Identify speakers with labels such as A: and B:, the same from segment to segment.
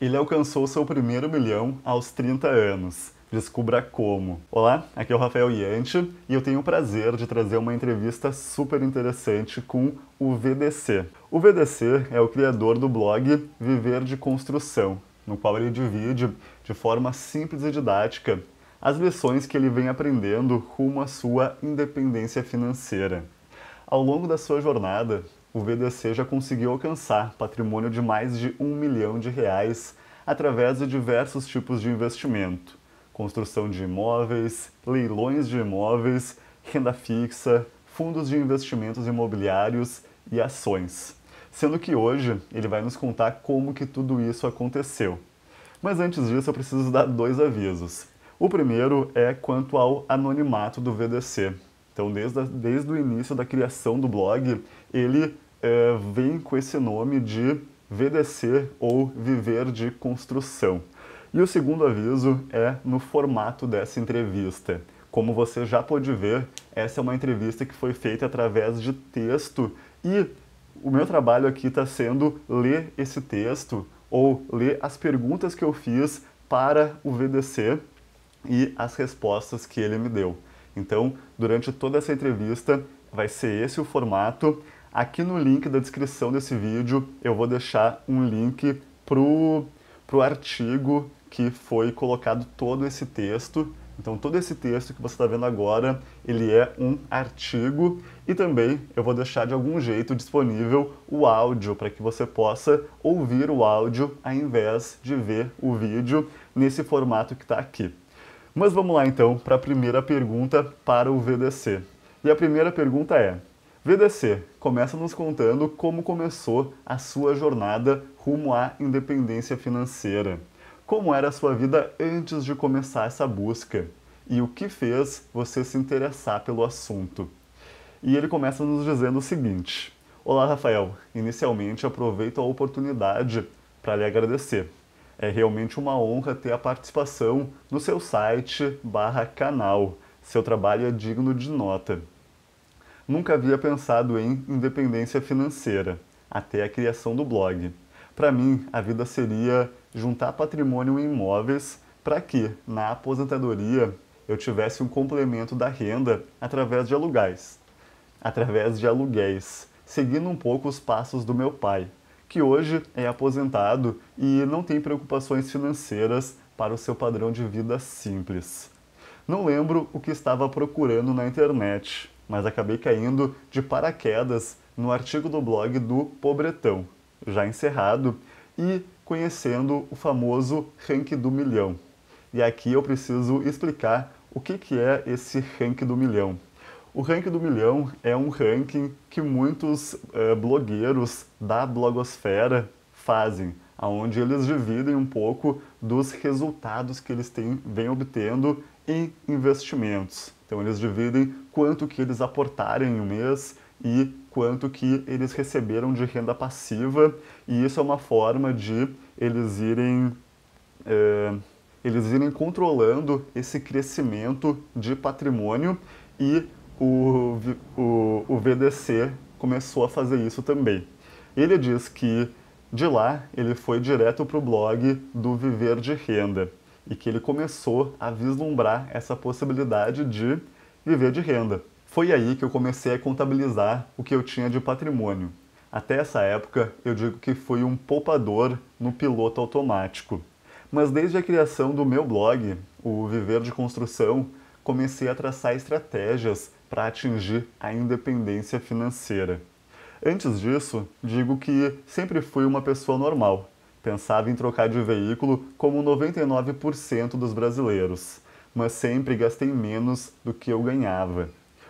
A: ele alcançou seu primeiro milhão aos 30 anos. Descubra como. Olá, aqui é o Rafael Yanti e eu tenho o prazer de trazer uma entrevista super interessante com o VDC. O VDC é o criador do blog Viver de Construção, no qual ele divide de forma simples e didática as lições que ele vem aprendendo rumo à sua independência financeira. Ao longo da sua jornada, o VDC já conseguiu alcançar patrimônio de mais de um milhão de reais através de diversos tipos de investimento: construção de imóveis, leilões de imóveis, renda fixa, fundos de investimentos imobiliários e ações. Sendo que hoje ele vai nos contar como que tudo isso aconteceu. Mas antes disso, eu preciso dar dois avisos. O primeiro é quanto ao anonimato do VDC. Então, desde, a, desde o início da criação do blog, ele é, vem com esse nome de VDC ou Viver de Construção. E o segundo aviso é no formato dessa entrevista. Como você já pode ver, essa é uma entrevista que foi feita através de texto e o meu trabalho aqui está sendo ler esse texto ou ler as perguntas que eu fiz para o VDC e as respostas que ele me deu. Então, durante toda essa entrevista, vai ser esse o formato Aqui no link da descrição desse vídeo eu vou deixar um link pro, pro artigo que foi colocado todo esse texto. Então todo esse texto que você está vendo agora, ele é um artigo e também eu vou deixar de algum jeito disponível o áudio para que você possa ouvir o áudio ao invés de ver o vídeo nesse formato que está aqui. Mas vamos lá então para a primeira pergunta para o VDC. E a primeira pergunta é: VDC, começa nos contando como começou a sua jornada rumo à independência financeira. Como era a sua vida antes de começar essa busca? E o que fez você se interessar pelo assunto? E ele começa nos dizendo o seguinte: Olá, Rafael. Inicialmente aproveito a oportunidade para lhe agradecer. É realmente uma honra ter a participação no seu site/canal. Seu trabalho é digno de nota. Nunca havia pensado em independência financeira, até a criação do blog. Para mim, a vida seria juntar patrimônio em imóveis para que, na aposentadoria, eu tivesse um complemento da renda através de aluguéis. Através de aluguéis, seguindo um pouco os passos do meu pai, que hoje é aposentado e não tem preocupações financeiras para o seu padrão de vida simples. Não lembro o que estava procurando na internet, mas acabei caindo de paraquedas no artigo do blog do Pobretão, já encerrado, e conhecendo o famoso rank do milhão. E aqui eu preciso explicar o que, que é esse rank do milhão. O rank do milhão é um ranking que muitos uh, blogueiros da blogosfera fazem, aonde eles dividem um pouco dos resultados que eles têm, vêm obtendo em investimentos. Então eles dividem quanto que eles aportaram em um mês e quanto que eles receberam de renda passiva e isso é uma forma de eles irem é, eles irem controlando esse crescimento de patrimônio e o, o, o VDC começou a fazer isso também. Ele diz que de lá ele foi direto para o blog do Viver de Renda e que ele começou a vislumbrar essa possibilidade de viver de renda. Foi aí que eu comecei a contabilizar o que eu tinha de patrimônio. Até essa época, eu digo que fui um poupador no piloto automático. Mas desde a criação do meu blog, o Viver de Construção, comecei a traçar estratégias para atingir a independência financeira. Antes disso, digo que sempre fui uma pessoa normal. Pensava em trocar de veículo como 99% dos brasileiros mas sempre gastei menos do que eu ganhava.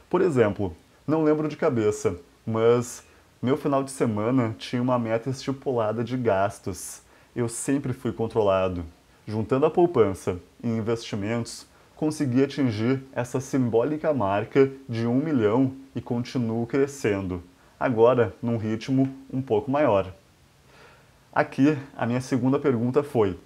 A: Por exemplo, não lembro de cabeça, mas meu final de semana tinha uma meta estipulada de gastos. Eu sempre fui controlado. Juntando a poupança e investimentos, consegui atingir essa simbólica marca de um milhão e continuo crescendo, agora num ritmo um pouco maior. Aqui, a minha segunda pergunta foi: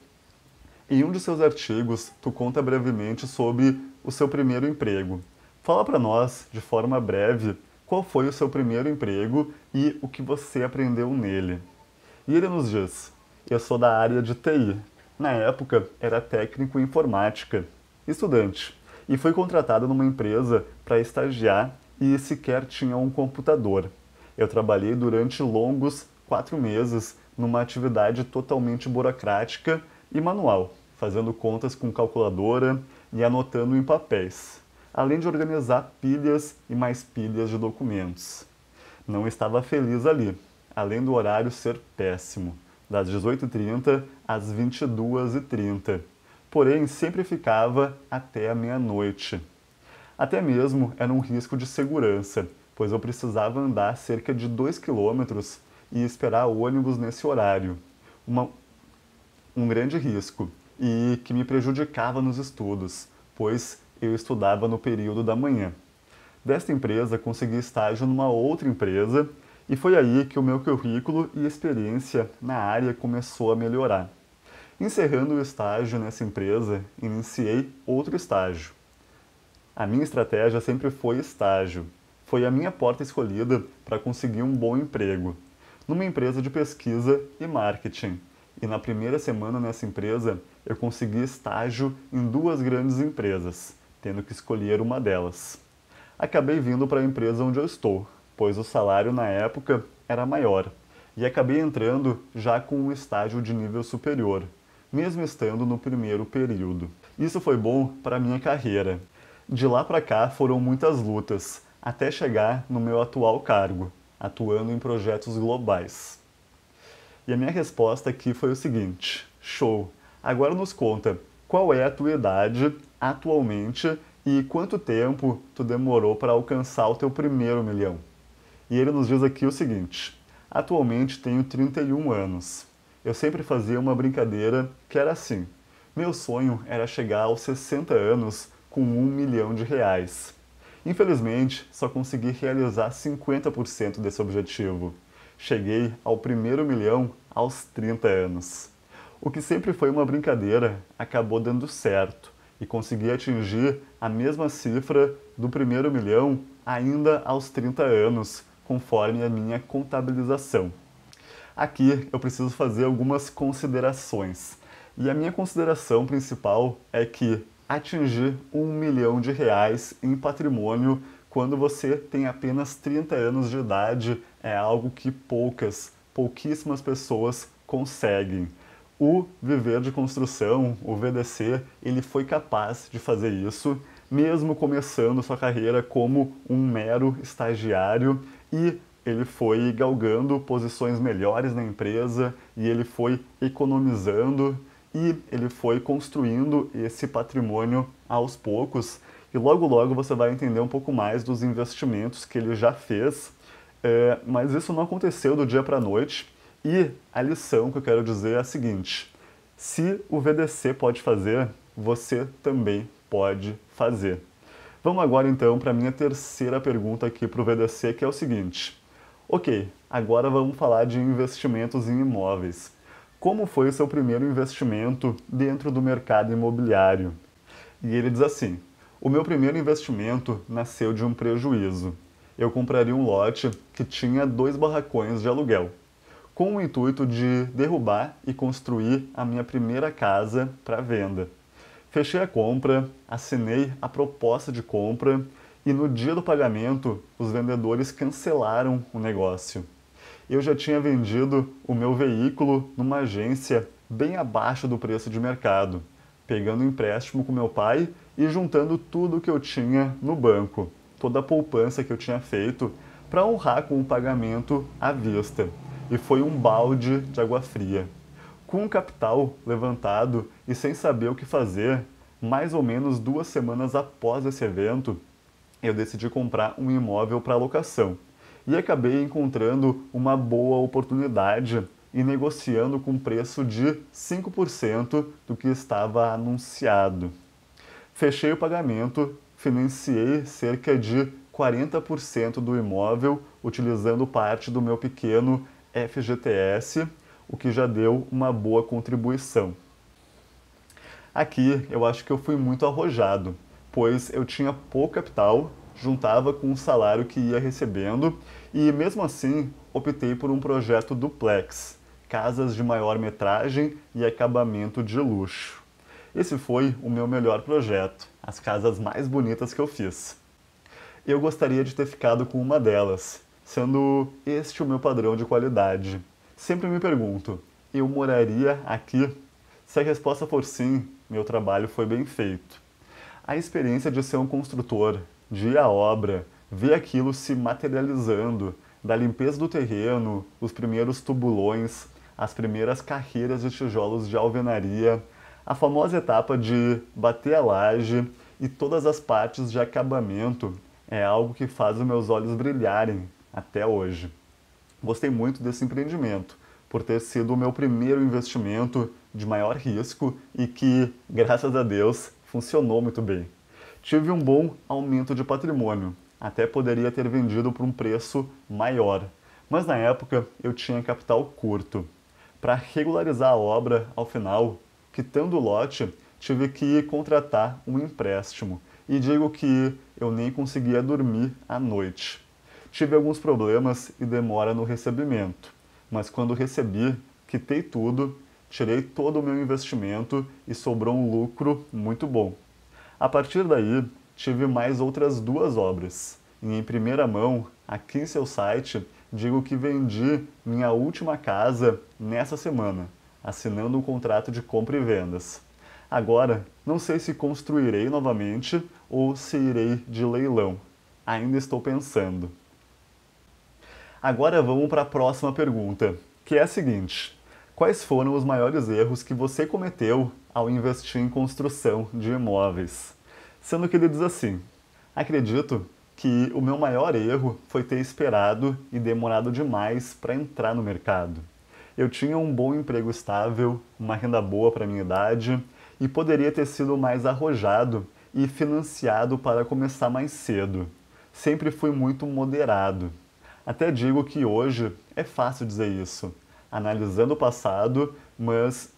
A: em um de seus artigos, tu conta brevemente sobre o seu primeiro emprego. Fala para nós, de forma breve, qual foi o seu primeiro emprego e o que você aprendeu nele. E ele nos diz: Eu sou da área de TI. Na época, era técnico em informática, estudante, e fui contratado numa empresa para estagiar e sequer tinha um computador. Eu trabalhei durante longos quatro meses numa atividade totalmente burocrática e manual fazendo contas com calculadora e anotando em papéis, além de organizar pilhas e mais pilhas de documentos. Não estava feliz ali, além do horário ser péssimo, das 18h30 às 22h30, porém sempre ficava até a meia-noite. Até mesmo era um risco de segurança, pois eu precisava andar cerca de 2 quilômetros e esperar ônibus nesse horário. Uma... um grande risco, e que me prejudicava nos estudos, pois eu estudava no período da manhã. Desta empresa, consegui estágio numa outra empresa e foi aí que o meu currículo e experiência na área começou a melhorar. Encerrando o estágio nessa empresa, iniciei outro estágio. A minha estratégia sempre foi estágio. Foi a minha porta escolhida para conseguir um bom emprego, numa empresa de pesquisa e marketing e na primeira semana nessa empresa, eu consegui estágio em duas grandes empresas, tendo que escolher uma delas. Acabei vindo para a empresa onde eu estou, pois o salário na época era maior, e acabei entrando já com um estágio de nível superior, mesmo estando no primeiro período. Isso foi bom para minha carreira. De lá para cá foram muitas lutas, até chegar no meu atual cargo, atuando em projetos globais. E a minha resposta aqui foi o seguinte: show! Agora nos conta qual é a tua idade atualmente e quanto tempo tu demorou para alcançar o teu primeiro milhão. E ele nos diz aqui o seguinte: atualmente tenho 31 anos. Eu sempre fazia uma brincadeira que era assim: meu sonho era chegar aos 60 anos com um milhão de reais. Infelizmente, só consegui realizar 50% desse objetivo. Cheguei ao primeiro milhão aos 30 anos. O que sempre foi uma brincadeira acabou dando certo e consegui atingir a mesma cifra do primeiro milhão ainda aos 30 anos, conforme a minha contabilização. Aqui eu preciso fazer algumas considerações. E a minha consideração principal é que atingir um milhão de reais em patrimônio quando você tem apenas 30 anos de idade é algo que poucas pouquíssimas pessoas conseguem. O Viver de Construção, o VDC, ele foi capaz de fazer isso, mesmo começando sua carreira como um mero estagiário e ele foi galgando posições melhores na empresa e ele foi economizando e ele foi construindo esse patrimônio aos poucos. E logo logo você vai entender um pouco mais dos investimentos que ele já fez é, mas isso não aconteceu do dia para a noite. E a lição que eu quero dizer é a seguinte: se o VDC pode fazer, você também pode fazer. Vamos agora então para a minha terceira pergunta aqui para o VDC, que é o seguinte: ok, agora vamos falar de investimentos em imóveis. Como foi o seu primeiro investimento dentro do mercado imobiliário? E ele diz assim: o meu primeiro investimento nasceu de um prejuízo eu compraria um lote que tinha dois barracões de aluguel, com o intuito de derrubar e construir a minha primeira casa para venda. Fechei a compra, assinei a proposta de compra e no dia do pagamento os vendedores cancelaram o negócio. Eu já tinha vendido o meu veículo numa agência bem abaixo do preço de mercado, pegando empréstimo com meu pai e juntando tudo o que eu tinha no banco toda a poupança que eu tinha feito para honrar com o pagamento à vista. E foi um balde de água fria. Com o capital levantado e sem saber o que fazer, mais ou menos duas semanas após esse evento, eu decidi comprar um imóvel para locação e acabei encontrando uma boa oportunidade e negociando com preço de 5% do que estava anunciado. Fechei o pagamento financiei cerca de 40% do imóvel utilizando parte do meu pequeno FGTS, o que já deu uma boa contribuição. Aqui eu acho que eu fui muito arrojado, pois eu tinha pouco capital, juntava com o salário que ia recebendo e mesmo assim optei por um projeto duplex, casas de maior metragem e acabamento de luxo. Esse foi o meu melhor projeto, as casas mais bonitas que eu fiz. Eu gostaria de ter ficado com uma delas, sendo este o meu padrão de qualidade. Sempre me pergunto, eu moraria aqui? Se a resposta for sim, meu trabalho foi bem feito. A experiência de ser um construtor, de ir à obra, ver aquilo se materializando, da limpeza do terreno, os primeiros tubulões, as primeiras carreiras de tijolos de alvenaria, a famosa etapa de bater a laje e todas as partes de acabamento é algo que faz os meus olhos brilharem até hoje. Gostei muito desse empreendimento, por ter sido o meu primeiro investimento de maior risco e que, graças a Deus, funcionou muito bem. Tive um bom aumento de patrimônio, até poderia ter vendido por um preço maior, mas na época eu tinha capital curto. Para regularizar a obra, ao final, que, tendo lote, tive que contratar um empréstimo e digo que eu nem conseguia dormir à noite. Tive alguns problemas e demora no recebimento, mas quando recebi, quitei tudo, tirei todo o meu investimento e sobrou um lucro muito bom. A partir daí, tive mais outras duas obras. E em primeira mão, aqui em seu site, digo que vendi minha última casa nessa semana assinando um contrato de compra e vendas. Agora, não sei se construirei novamente ou se irei de leilão. Ainda estou pensando. Agora vamos para a próxima pergunta, que é a seguinte: Quais foram os maiores erros que você cometeu ao investir em construção de imóveis? Sendo que ele diz assim: Acredito que o meu maior erro foi ter esperado e demorado demais para entrar no mercado eu tinha um bom emprego estável, uma renda boa para minha idade e poderia ter sido mais arrojado e financiado para começar mais cedo. Sempre fui muito moderado. Até digo que hoje é fácil dizer isso, analisando o passado, mas.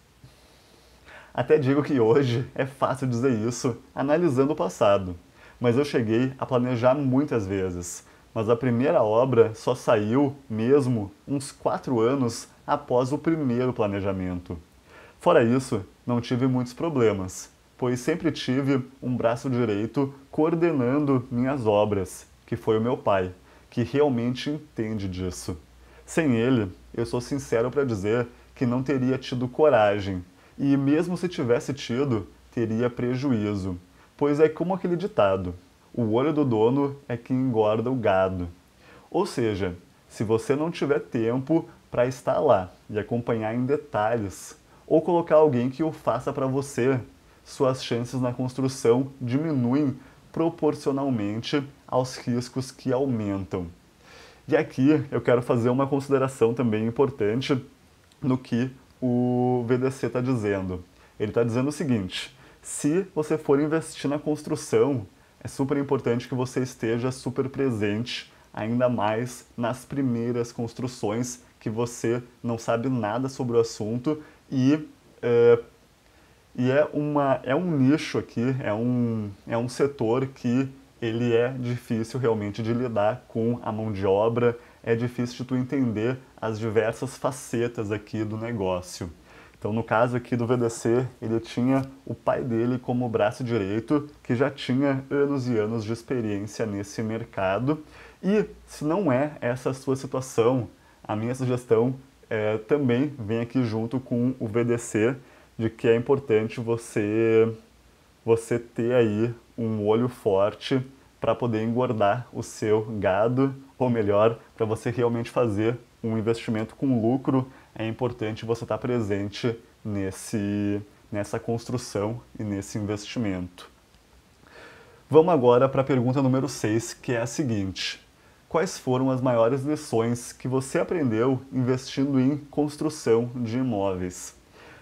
A: Até digo que hoje é fácil dizer isso, analisando o passado. Mas eu cheguei a planejar muitas vezes, mas a primeira obra só saiu mesmo uns quatro anos após o primeiro planejamento. Fora isso, não tive muitos problemas, pois sempre tive um braço direito coordenando minhas obras, que foi o meu pai, que realmente entende disso. Sem ele, eu sou sincero para dizer que não teria tido coragem, e mesmo se tivesse tido, teria prejuízo, pois é como aquele ditado: o olho do dono é que engorda o gado. Ou seja, se você não tiver tempo para estar lá e acompanhar em detalhes, ou colocar alguém que o faça para você, suas chances na construção diminuem proporcionalmente aos riscos que aumentam. E aqui eu quero fazer uma consideração também importante no que o VDC está dizendo. Ele está dizendo o seguinte: se você for investir na construção, é super importante que você esteja super presente, ainda mais nas primeiras construções que você não sabe nada sobre o assunto e é, e é, uma, é um nicho aqui, é um, é um setor que ele é difícil realmente de lidar com a mão de obra, é difícil de tu entender as diversas facetas aqui do negócio. Então, no caso aqui do VDC, ele tinha o pai dele como braço direito, que já tinha anos e anos de experiência nesse mercado. E se não é essa a sua situação, a minha sugestão é, também vem aqui junto com o VDC, de que é importante você, você ter aí um olho forte para poder engordar o seu gado, ou melhor, para você realmente fazer um investimento com lucro, é importante você estar tá presente nesse, nessa construção e nesse investimento. Vamos agora para a pergunta número 6, que é a seguinte: quais foram as maiores lições que você aprendeu investindo em construção de imóveis?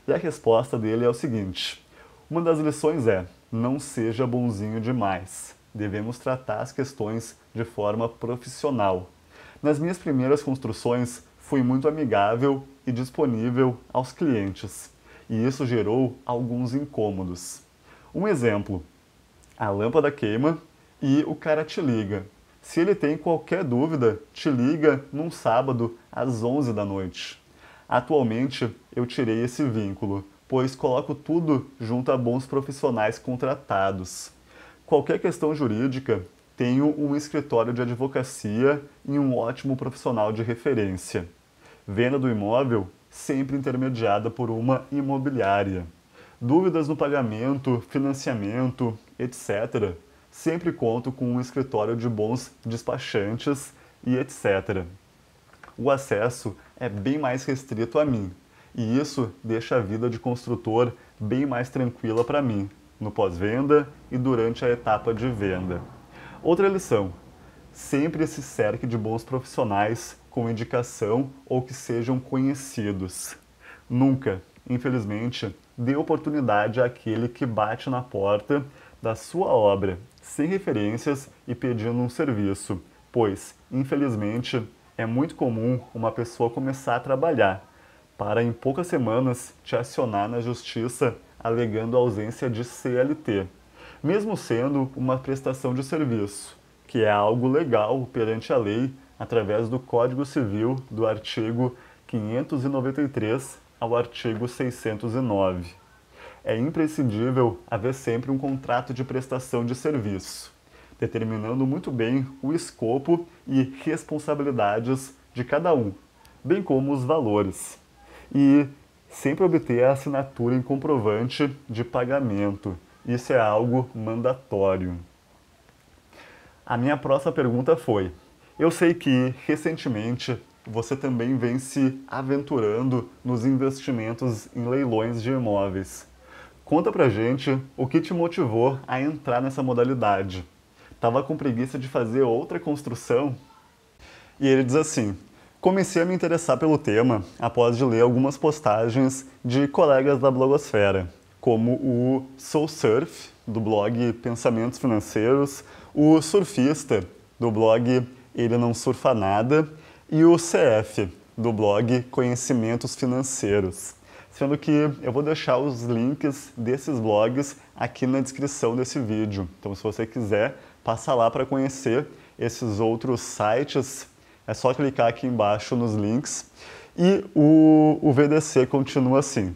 A: E a resposta dele é o seguinte: uma das lições é não seja bonzinho demais. Devemos tratar as questões de forma profissional. Nas minhas primeiras construções, fui muito amigável e disponível aos clientes, e isso gerou alguns incômodos. Um exemplo: a lâmpada queima e o cara te liga se ele tem qualquer dúvida, te liga num sábado às 11 da noite. Atualmente, eu tirei esse vínculo, pois coloco tudo junto a bons profissionais contratados. Qualquer questão jurídica, tenho um escritório de advocacia e um ótimo profissional de referência. Venda do imóvel, sempre intermediada por uma imobiliária. Dúvidas no pagamento, financiamento, etc sempre conto com um escritório de bons despachantes e etc. O acesso é bem mais restrito a mim, e isso deixa a vida de construtor bem mais tranquila para mim, no pós-venda e durante a etapa de venda. Outra lição: sempre se cerque de bons profissionais com indicação ou que sejam conhecidos. Nunca, infelizmente, dê oportunidade àquele que bate na porta da sua obra sem referências e pedindo um serviço, pois, infelizmente, é muito comum uma pessoa começar a trabalhar para em poucas semanas te acionar na justiça alegando a ausência de CLT, mesmo sendo uma prestação de serviço, que é algo legal perante a lei através do Código Civil do artigo 593 ao artigo 609 é imprescindível haver sempre um contrato de prestação de serviço, determinando muito bem o escopo e responsabilidades de cada um, bem como os valores. E sempre obter a assinatura em comprovante de pagamento. Isso é algo mandatório. A minha próxima pergunta foi: eu sei que recentemente você também vem se aventurando nos investimentos em leilões de imóveis. Conta pra gente o que te motivou a entrar nessa modalidade. Tava com preguiça de fazer outra construção? E ele diz assim: Comecei a me interessar pelo tema após de ler algumas postagens de colegas da blogosfera, como o Soul Surf, do blog Pensamentos Financeiros, o Surfista, do blog Ele Não Surfa Nada, e o CF, do blog Conhecimentos Financeiros sendo que eu vou deixar os links desses blogs aqui na descrição desse vídeo. Então, se você quiser, passa lá para conhecer esses outros sites, é só clicar aqui embaixo nos links. E o, o VDC continua assim.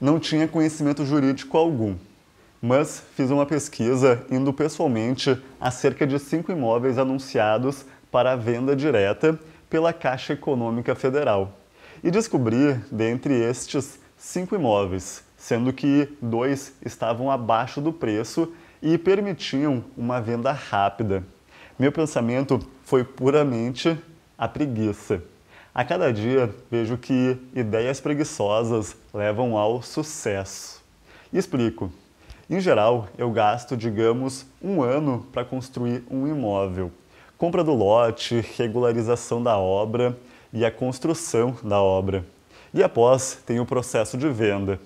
A: Não tinha conhecimento jurídico algum, mas fiz uma pesquisa indo pessoalmente a cerca de cinco imóveis anunciados para venda direta pela Caixa Econômica Federal. E descobri, dentre estes, cinco imóveis, sendo que dois estavam abaixo do preço e permitiam uma venda rápida. Meu pensamento foi puramente a preguiça. A cada dia vejo que ideias preguiçosas levam ao sucesso. Explico. Em geral, eu gasto, digamos, um ano para construir um imóvel. Compra do lote, regularização da obra e a construção da obra e após tem o processo de venda.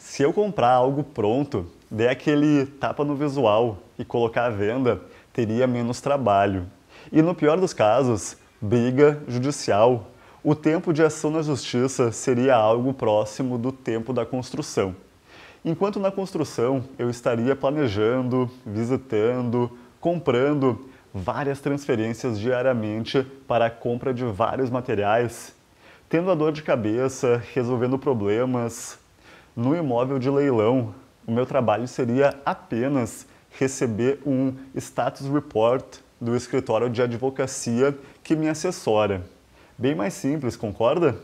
A: Se eu comprar algo pronto, der aquele tapa no visual e colocar à venda, teria menos trabalho. E no pior dos casos, briga judicial. O tempo de ação na justiça seria algo próximo do tempo da construção. Enquanto na construção eu estaria planejando, visitando, comprando várias transferências diariamente para a compra de vários materiais, tendo a dor de cabeça, resolvendo problemas. No imóvel de leilão, o meu trabalho seria apenas receber um status report do escritório de advocacia que me assessora. Bem mais simples, concorda?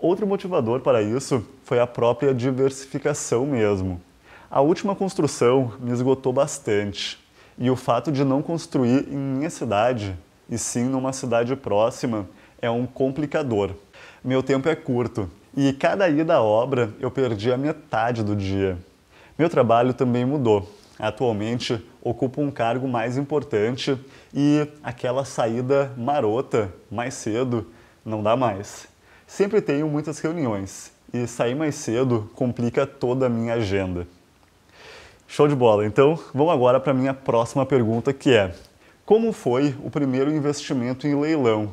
A: Outro motivador para isso foi a própria diversificação mesmo. A última construção me esgotou bastante e o fato de não construir em minha cidade, e sim numa cidade próxima, é um complicador. Meu tempo é curto e cada ida à obra eu perdi a metade do dia. Meu trabalho também mudou. Atualmente ocupo um cargo mais importante e aquela saída marota mais cedo não dá mais. Sempre tenho muitas reuniões e sair mais cedo complica toda a minha agenda. Show de bola. Então, vamos agora para a minha próxima pergunta, que é: como foi o primeiro investimento em leilão?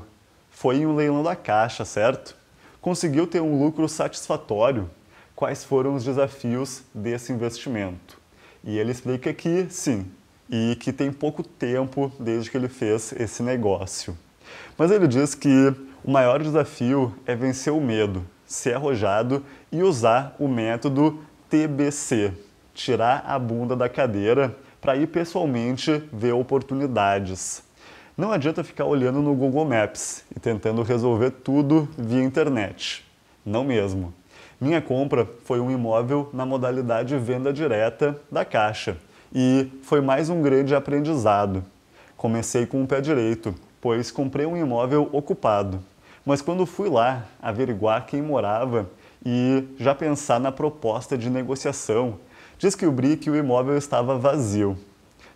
A: Foi em um leilão da Caixa, certo? Conseguiu ter um lucro satisfatório? Quais foram os desafios desse investimento? E ele explica que sim, e que tem pouco tempo desde que ele fez esse negócio. Mas ele diz que o maior desafio é vencer o medo, ser arrojado e usar o método TBC tirar a bunda da cadeira para ir pessoalmente ver oportunidades. Não adianta ficar olhando no Google Maps e tentando resolver tudo via internet. Não mesmo. Minha compra foi um imóvel na modalidade venda direta da Caixa e foi mais um grande aprendizado. Comecei com o pé direito, pois comprei um imóvel ocupado. Mas quando fui lá averiguar quem morava e já pensar na proposta de negociação, descobri que o imóvel estava vazio.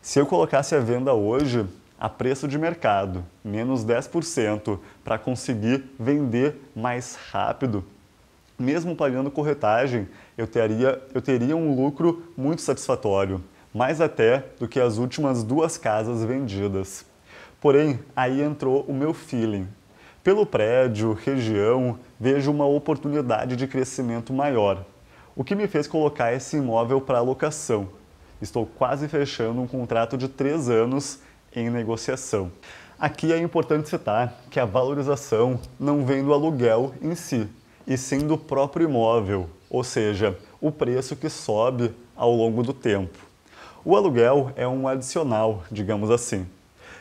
A: Se eu colocasse a venda hoje, a preço de mercado, menos 10%, para conseguir vender mais rápido. Mesmo pagando corretagem, eu teria, eu teria um lucro muito satisfatório, mais até do que as últimas duas casas vendidas. Porém, aí entrou o meu feeling. Pelo prédio, região, vejo uma oportunidade de crescimento maior, o que me fez colocar esse imóvel para locação. Estou quase fechando um contrato de três anos em negociação. Aqui é importante citar que a valorização não vem do aluguel em si, e sim do próprio imóvel, ou seja, o preço que sobe ao longo do tempo. O aluguel é um adicional, digamos assim.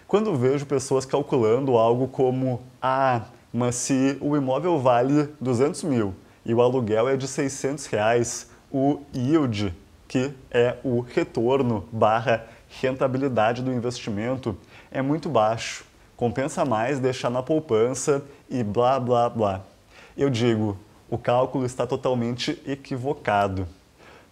A: Quando vejo pessoas calculando algo como ah, mas se o imóvel vale 200 mil e o aluguel é de 600 reais, o yield, que é o retorno barra rentabilidade do investimento é muito baixo, compensa mais deixar na poupança e blá blá blá. Eu digo, o cálculo está totalmente equivocado.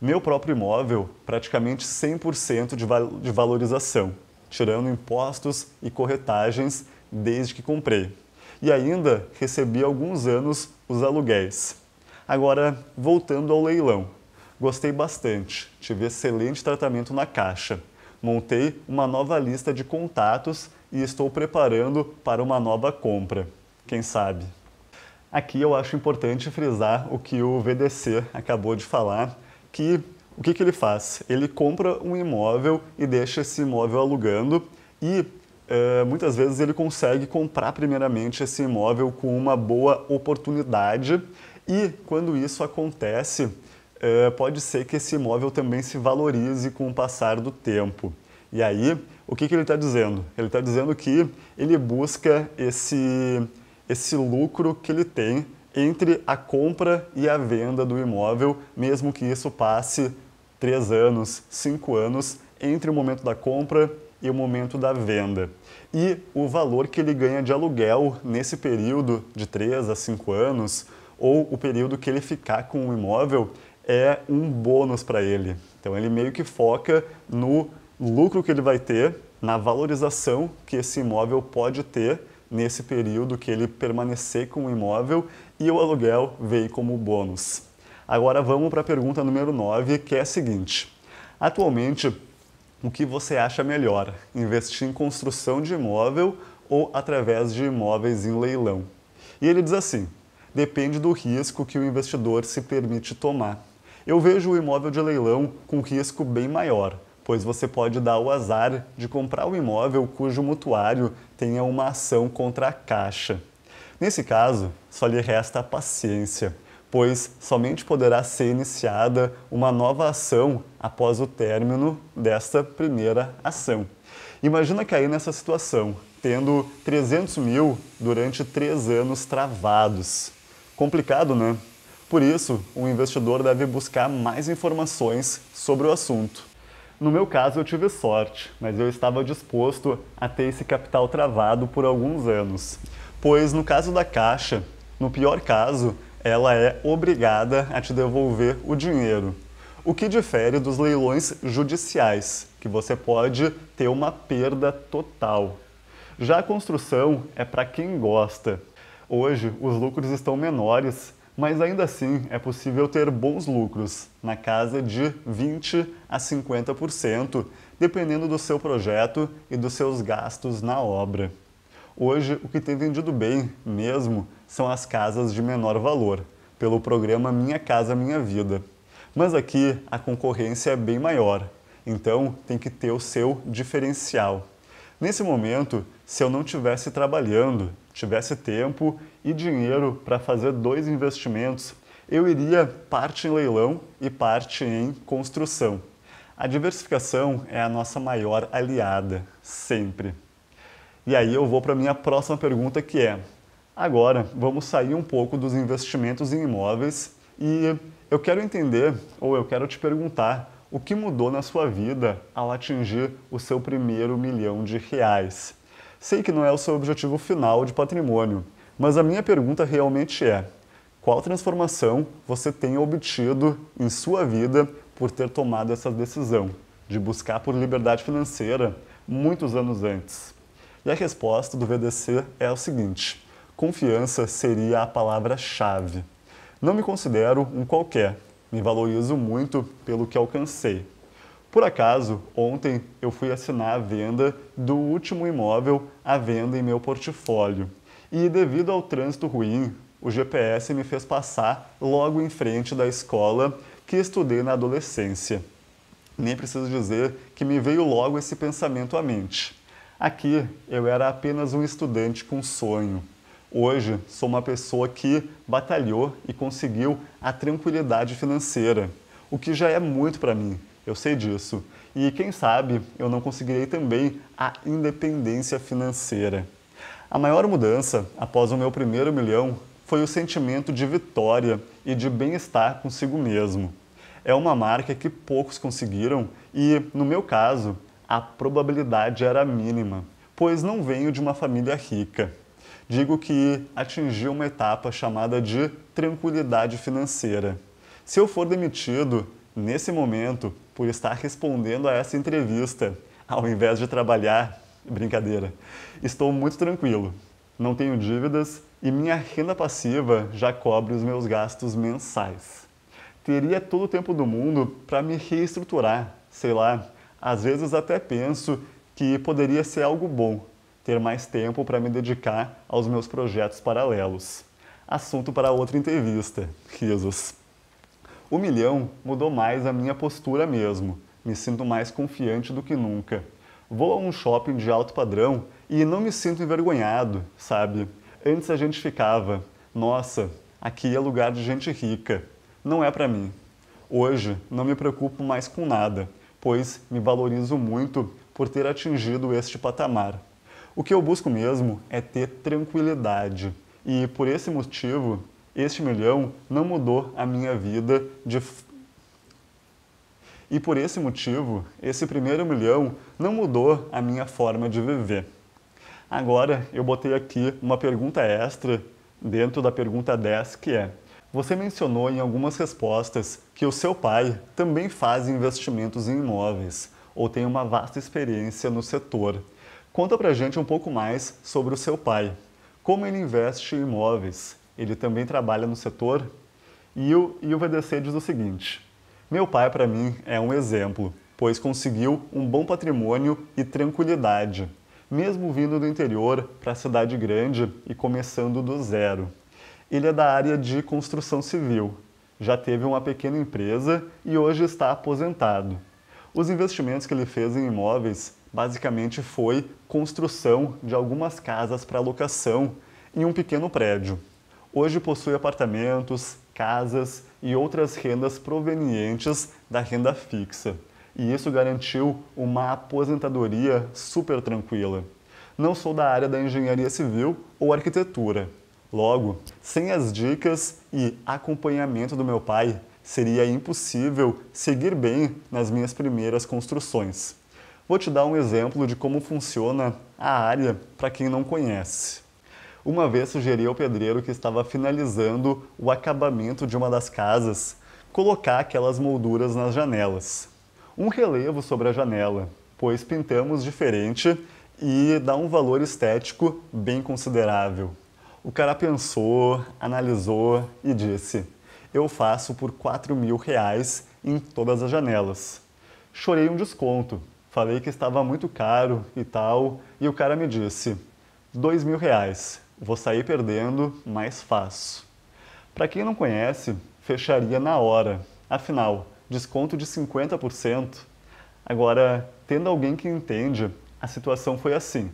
A: Meu próprio imóvel, praticamente 100% de, de valorização, tirando impostos e corretagens desde que comprei. E ainda recebi alguns anos os aluguéis. Agora, voltando ao leilão. Gostei bastante, tive excelente tratamento na caixa Montei uma nova lista de contatos e estou preparando para uma nova compra. Quem sabe? Aqui eu acho importante frisar o que o VDC acabou de falar, que o que, que ele faz? Ele compra um imóvel e deixa esse imóvel alugando e eh, muitas vezes ele consegue comprar primeiramente esse imóvel com uma boa oportunidade e quando isso acontece, é, pode ser que esse imóvel também se valorize com o passar do tempo. E aí, o que, que ele está dizendo? Ele está dizendo que ele busca esse, esse lucro que ele tem entre a compra e a venda do imóvel, mesmo que isso passe três anos, cinco anos, entre o momento da compra e o momento da venda. E o valor que ele ganha de aluguel nesse período de três a cinco anos, ou o período que ele ficar com o imóvel, é um bônus para ele. Então ele meio que foca no lucro que ele vai ter, na valorização que esse imóvel pode ter nesse período que ele permanecer com o imóvel e o aluguel veio como bônus. Agora vamos para a pergunta número 9, que é a seguinte: Atualmente, o que você acha melhor? Investir em construção de imóvel ou através de imóveis em leilão? E ele diz assim: depende do risco que o investidor se permite tomar. Eu vejo o imóvel de leilão com risco bem maior, pois você pode dar o azar de comprar um imóvel cujo mutuário tenha uma ação contra a Caixa. Nesse caso, só lhe resta a paciência, pois somente poderá ser iniciada uma nova ação após o término desta primeira ação. Imagina cair nessa situação, tendo 300 mil durante três anos travados. Complicado, né? Por isso, um investidor deve buscar mais informações sobre o assunto. No meu caso, eu tive sorte, mas eu estava disposto a ter esse capital travado por alguns anos. Pois no caso da Caixa, no pior caso, ela é obrigada a te devolver o dinheiro. O que difere dos leilões judiciais, que você pode ter uma perda total. Já a construção é para quem gosta. Hoje, os lucros estão menores mas ainda assim é possível ter bons lucros, na casa de 20 a 50%, dependendo do seu projeto e dos seus gastos na obra. Hoje, o que tem vendido bem mesmo são as casas de menor valor, pelo programa Minha Casa Minha Vida. Mas aqui a concorrência é bem maior, então tem que ter o seu diferencial. Nesse momento, se eu não estivesse trabalhando tivesse tempo e dinheiro para fazer dois investimentos, eu iria parte em leilão e parte em construção. A diversificação é a nossa maior aliada, sempre. E aí eu vou para a minha próxima pergunta que é: agora vamos sair um pouco dos investimentos em imóveis e eu quero entender ou eu quero te perguntar o que mudou na sua vida ao atingir o seu primeiro milhão de reais. Sei que não é o seu objetivo final de patrimônio, mas a minha pergunta realmente é: qual transformação você tem obtido em sua vida por ter tomado essa decisão de buscar por liberdade financeira muitos anos antes? E a resposta do VDC é o seguinte: confiança seria a palavra-chave. Não me considero um qualquer, me valorizo muito pelo que alcancei. Por acaso, ontem eu fui assinar a venda do último imóvel à venda em meu portfólio. E devido ao trânsito ruim, o GPS me fez passar logo em frente da escola que estudei na adolescência. Nem preciso dizer que me veio logo esse pensamento à mente. Aqui eu era apenas um estudante com sonho. Hoje sou uma pessoa que batalhou e conseguiu a tranquilidade financeira, o que já é muito para mim. Eu sei disso. E quem sabe eu não conseguirei também a independência financeira. A maior mudança após o meu primeiro milhão foi o sentimento de vitória e de bem-estar consigo mesmo. É uma marca que poucos conseguiram e, no meu caso, a probabilidade era mínima, pois não venho de uma família rica. Digo que atingi uma etapa chamada de tranquilidade financeira. Se eu for demitido, nesse momento, por estar respondendo a essa entrevista, ao invés de trabalhar. Brincadeira. Estou muito tranquilo, não tenho dívidas e minha renda passiva já cobre os meus gastos mensais. Teria todo o tempo do mundo para me reestruturar, sei lá. Às vezes até penso que poderia ser algo bom ter mais tempo para me dedicar aos meus projetos paralelos. Assunto para outra entrevista. Risos. O milhão mudou mais a minha postura mesmo. Me sinto mais confiante do que nunca. Vou a um shopping de alto padrão e não me sinto envergonhado, sabe? Antes a gente ficava, nossa, aqui é lugar de gente rica. Não é para mim. Hoje não me preocupo mais com nada, pois me valorizo muito por ter atingido este patamar. O que eu busco mesmo é ter tranquilidade. E por esse motivo, este milhão não mudou a minha vida de e por esse motivo, esse primeiro milhão não mudou a minha forma de viver. Agora, eu botei aqui uma pergunta extra dentro da pergunta 10, que é: Você mencionou em algumas respostas que o seu pai também faz investimentos em imóveis ou tem uma vasta experiência no setor. Conta pra gente um pouco mais sobre o seu pai. Como ele investe em imóveis? ele também trabalha no setor, e o, e o VDC diz o seguinte: Meu pai, para mim, é um exemplo, pois conseguiu um bom patrimônio e tranquilidade, mesmo vindo do interior para a cidade grande e começando do zero. Ele é da área de construção civil, já teve uma pequena empresa e hoje está aposentado. Os investimentos que ele fez em imóveis basicamente foi construção de algumas casas para locação em um pequeno prédio hoje possui apartamentos, casas e outras rendas provenientes da renda fixa. E isso garantiu uma aposentadoria super tranquila. Não sou da área da engenharia civil ou arquitetura. Logo, sem as dicas e acompanhamento do meu pai, seria impossível seguir bem nas minhas primeiras construções. Vou te dar um exemplo de como funciona a área para quem não conhece uma vez sugeri ao pedreiro que estava finalizando o acabamento de uma das casas colocar aquelas molduras nas janelas. Um relevo sobre a janela, pois pintamos diferente e dá um valor estético bem considerável. O cara pensou, analisou e disse: Eu faço por 4 mil reais em todas as janelas. Chorei um desconto, falei que estava muito caro e tal, e o cara me disse: 2 mil reais. Vou sair perdendo, mas faço. Para quem não conhece, fecharia na hora. Afinal, desconto de 50%. Agora, tendo alguém que entende, a situação foi assim.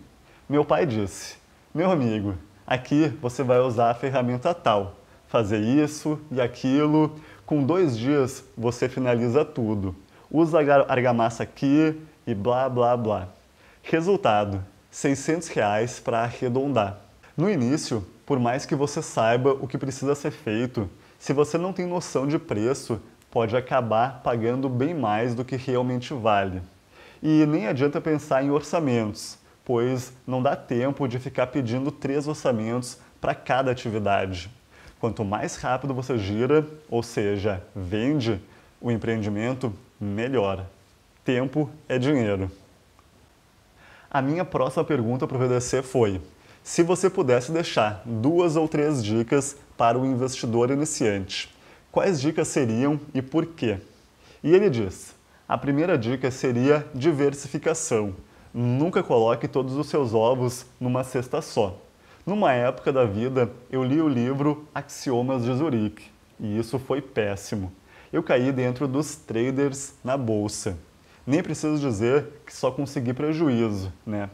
A: Meu pai disse: Meu amigo, aqui você vai usar a ferramenta tal, fazer isso e aquilo. Com dois dias você finaliza tudo. Usa a argamassa aqui e blá blá blá. Resultado: 600 reais para arredondar. No início, por mais que você saiba o que precisa ser feito, se você não tem noção de preço, pode acabar pagando bem mais do que realmente vale. E nem adianta pensar em orçamentos, pois não dá tempo de ficar pedindo três orçamentos para cada atividade. Quanto mais rápido você gira, ou seja, vende, o empreendimento melhora. Tempo é dinheiro. A minha próxima pergunta para o VDC foi: se você pudesse deixar duas ou três dicas para o investidor iniciante, quais dicas seriam e por quê? E ele diz: a primeira dica seria diversificação. Nunca coloque todos os seus ovos numa cesta só. Numa época da vida, eu li o livro Axiomas de Zurique e isso foi péssimo. Eu caí dentro dos traders na bolsa. Nem preciso dizer que só consegui prejuízo, né?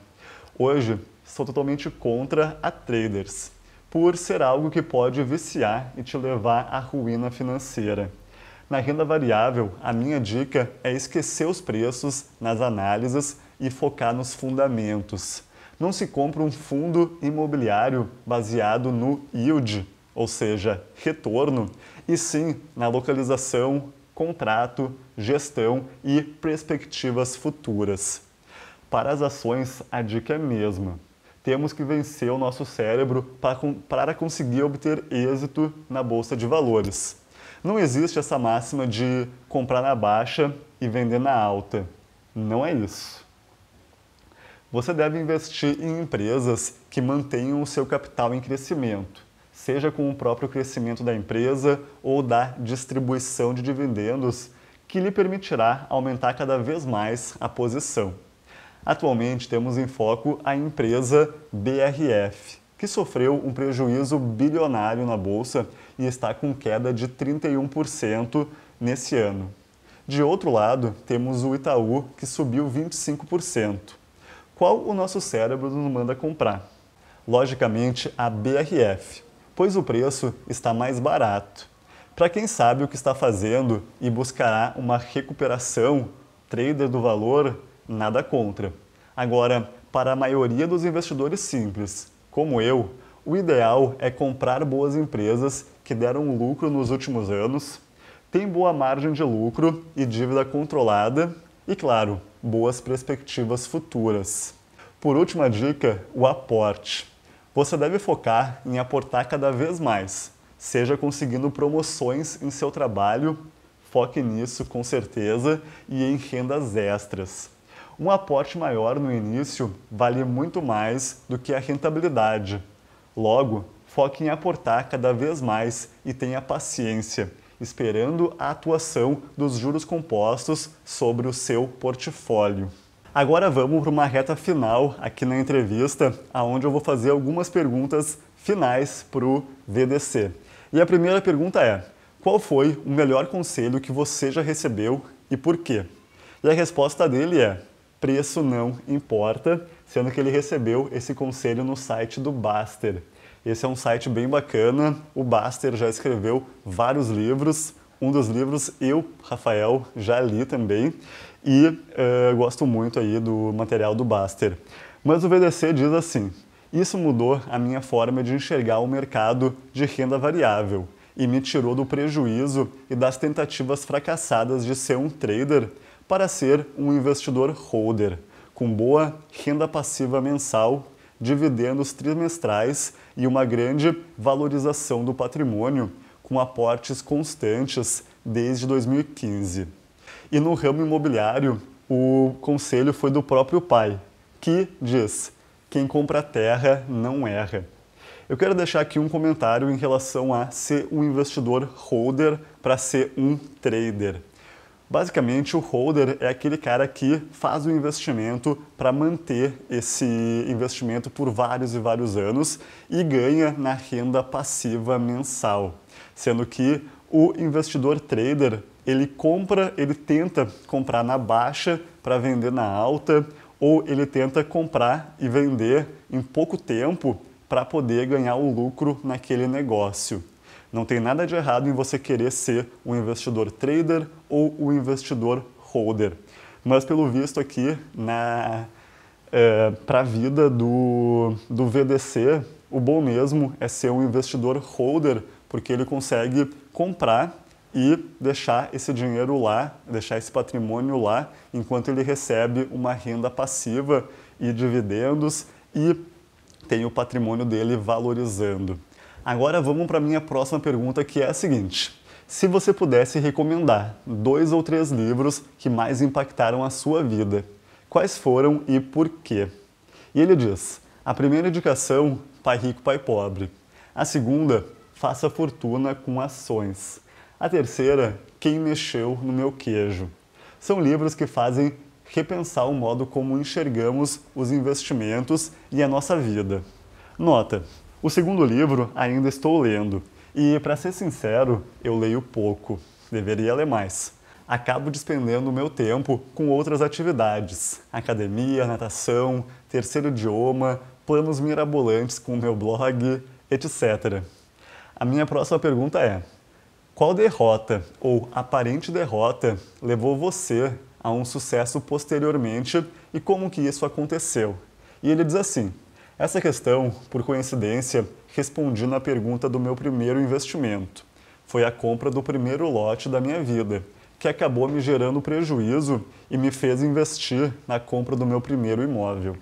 A: Hoje, sou totalmente contra a traders, por ser algo que pode viciar e te levar à ruína financeira. Na renda variável, a minha dica é esquecer os preços nas análises e focar nos fundamentos. Não se compra um fundo imobiliário baseado no yield, ou seja, retorno, e sim na localização, contrato, gestão e perspectivas futuras. Para as ações, a dica é a mesma temos que vencer o nosso cérebro para conseguir obter êxito na bolsa de valores. Não existe essa máxima de comprar na baixa e vender na alta. Não é isso. Você deve investir em empresas que mantenham o seu capital em crescimento, seja com o próprio crescimento da empresa ou da distribuição de dividendos, que lhe permitirá aumentar cada vez mais a posição. Atualmente temos em foco a empresa BRF, que sofreu um prejuízo bilionário na bolsa e está com queda de 31% nesse ano. De outro lado, temos o Itaú, que subiu 25%. Qual o nosso cérebro nos manda comprar? Logicamente, a BRF, pois o preço está mais barato. Para quem sabe o que está fazendo e buscará uma recuperação, trader do valor, nada contra. Agora, para a maioria dos investidores simples, como eu, o ideal é comprar boas empresas que deram lucro nos últimos anos, têm boa margem de lucro e dívida controlada e, claro, boas perspectivas futuras. Por última dica, o aporte. Você deve focar em aportar cada vez mais, seja conseguindo promoções em seu trabalho, foque nisso com certeza, e em rendas extras um aporte maior no início vale muito mais do que a rentabilidade. Logo, foque em aportar cada vez mais e tenha paciência, esperando a atuação dos juros compostos sobre o seu portfólio. Agora vamos para uma reta final aqui na entrevista, aonde eu vou fazer algumas perguntas finais para o VDC. E a primeira pergunta é: qual foi o melhor conselho que você já recebeu e por quê? E a resposta dele é: preço não importa, sendo que ele recebeu esse conselho no site do Baster. Esse é um site bem bacana, o Baster já escreveu vários livros, um dos livros eu, Rafael, já li também e uh, gosto muito aí do material do Baster. Mas o VDC diz assim, isso mudou a minha forma de enxergar o mercado de renda variável e me tirou do prejuízo e das tentativas fracassadas de ser um trader para ser um investidor holder, com boa renda passiva mensal, dividendos trimestrais e uma grande valorização do patrimônio, com aportes constantes desde 2015. E no ramo imobiliário, o conselho foi do próprio pai, que diz: quem compra terra não erra. Eu quero deixar aqui um comentário em relação a ser um investidor holder para ser um trader. Basicamente, o holder é aquele cara que faz o investimento para manter esse investimento por vários e vários anos e ganha na renda passiva mensal. Sendo que o investidor trader, ele compra, ele tenta comprar na baixa para vender na alta ou ele tenta comprar e vender em pouco tempo para poder ganhar o lucro naquele negócio. Não tem nada de errado em você querer ser um investidor trader ou um investidor holder. Mas pelo visto aqui na é, para a vida do, do VDC, o bom mesmo é ser um investidor holder, porque ele consegue comprar e deixar esse dinheiro lá, deixar esse patrimônio lá, enquanto ele recebe uma renda passiva e dividendos e tem o patrimônio dele valorizando. Agora vamos para a minha próxima pergunta, que é a seguinte. Se você pudesse recomendar dois ou três livros que mais impactaram a sua vida, quais foram e por quê? E ele diz: a primeira indicação, Pai Rico, Pai Pobre. A segunda, Faça Fortuna com Ações. A terceira, Quem Mexeu no Meu Queijo. São livros que fazem repensar o modo como enxergamos os investimentos e a nossa vida. Nota: o segundo livro ainda estou lendo e, para ser sincero, eu leio pouco, deveria ler mais. Acabo despendendo o meu tempo com outras atividades: academia, natação, terceiro idioma, planos mirabolantes com o meu blog, etc. A minha próxima pergunta é: qual derrota ou aparente derrota levou você a um sucesso posteriormente e como que isso aconteceu? E ele diz assim: essa questão, por coincidência, respondi na pergunta do meu primeiro investimento. Foi a compra do primeiro lote da minha vida, que acabou me gerando prejuízo e me fez investir na compra do meu primeiro imóvel.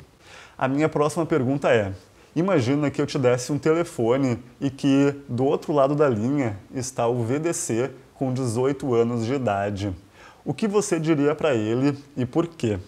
A: A minha próxima pergunta é: Imagina que eu te desse um telefone e que do outro lado da linha está o VDC com 18 anos de idade. O que você diria para ele e por quê?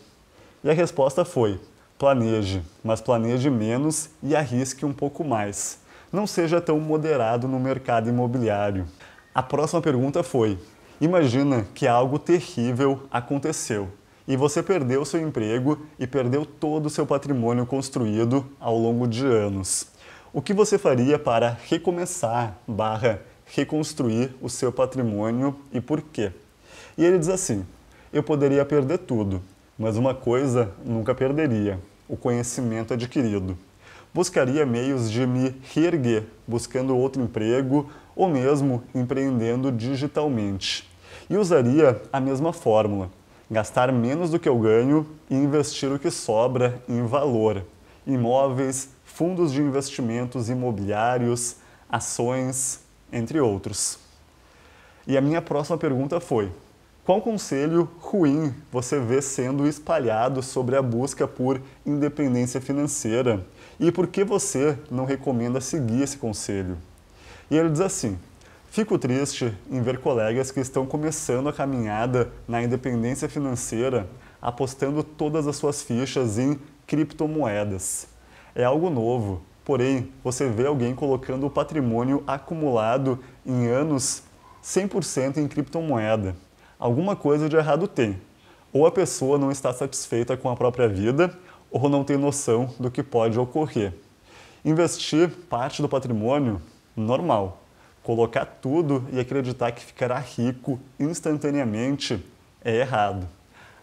A: E a resposta foi: Planeje, mas planeje menos e arrisque um pouco mais. Não seja tão moderado no mercado imobiliário. A próxima pergunta foi: Imagina que algo terrível aconteceu e você perdeu seu emprego e perdeu todo o seu patrimônio construído ao longo de anos. O que você faria para recomeçar, barra, reconstruir o seu patrimônio e por quê? E ele diz assim: eu poderia perder tudo, mas uma coisa nunca perderia: o conhecimento adquirido. Buscaria meios de me reerguer, buscando outro emprego ou mesmo empreendendo digitalmente. E usaria a mesma fórmula: gastar menos do que eu ganho e investir o que sobra em valor. Imóveis, fundos de investimentos imobiliários, ações, entre outros. E a minha próxima pergunta foi: qual conselho ruim você vê sendo espalhado sobre a busca por independência financeira? E por que você não recomenda seguir esse conselho? E ele diz assim: Fico triste em ver colegas que estão começando a caminhada na independência financeira apostando todas as suas fichas em criptomoedas. É algo novo, porém, você vê alguém colocando o patrimônio acumulado em anos 100% em criptomoeda alguma coisa de errado tem. Ou a pessoa não está satisfeita com a própria vida, ou não tem noção do que pode ocorrer. Investir parte do patrimônio, normal. Colocar tudo e acreditar que ficará rico instantaneamente é errado.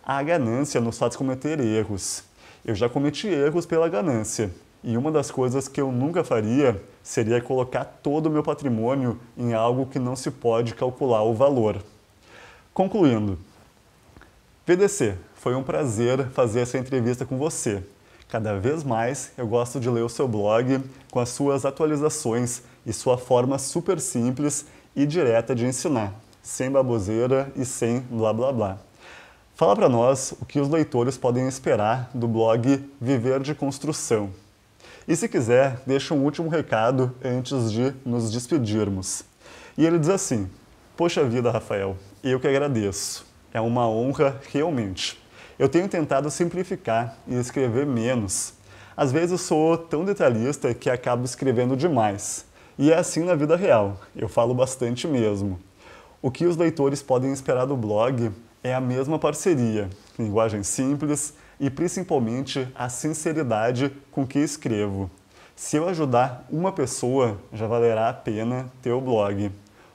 A: A ganância nos faz cometer erros. Eu já cometi erros pela ganância. E uma das coisas que eu nunca faria seria colocar todo o meu patrimônio em algo que não se pode calcular o valor. Concluindo, VDC, foi um prazer fazer essa entrevista com você. Cada vez mais eu gosto de ler o seu blog com as suas atualizações e sua forma super simples e direta de ensinar, sem baboseira e sem blá blá blá. Fala para nós o que os leitores podem esperar do blog Viver de Construção. E se quiser, deixa um último recado antes de nos despedirmos. E ele diz assim: Poxa vida, Rafael, eu que agradeço. É uma honra, realmente. Eu tenho tentado simplificar e escrever menos. Às vezes sou tão detalhista que acabo escrevendo demais. E é assim na vida real, eu falo bastante mesmo. O que os leitores podem esperar do blog é a mesma parceria, linguagem simples e principalmente a sinceridade com que escrevo. Se eu ajudar uma pessoa, já valerá a pena ter o blog.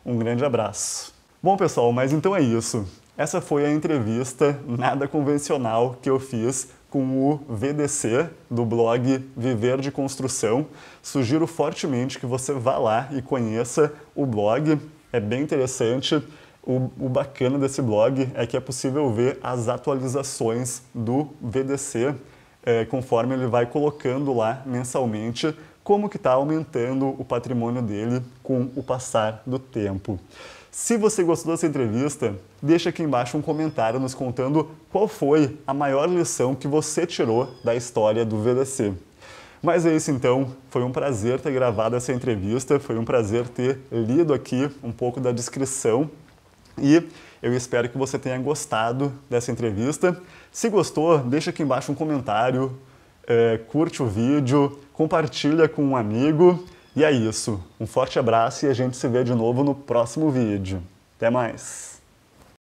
A: Um grande abraço! Bom, pessoal, mas então é isso. Essa foi a entrevista nada convencional que eu fiz com o VDC do blog Viver de Construção. Sugiro fortemente que você vá lá e conheça o blog, é bem interessante. O, o, bacana desse blog é que é possível ver as atualizações do VDC é, conforme ele vai colocando lá mensalmente como que está aumentando o patrimônio dele com o passar do tempo. Se você gostou dessa entrevista, deixa aqui embaixo um comentário nos contando qual foi a maior lição que você tirou da história do VDC. Mas é isso então, foi um prazer ter gravado essa entrevista, foi um prazer ter lido aqui um pouco da descrição e eu espero que você tenha gostado dessa entrevista. Se gostou, deixa aqui embaixo um comentário, é, curte o vídeo, compartilha com um amigo e é isso. Um forte abraço e a gente se vê de novo no próximo vídeo. Até mais!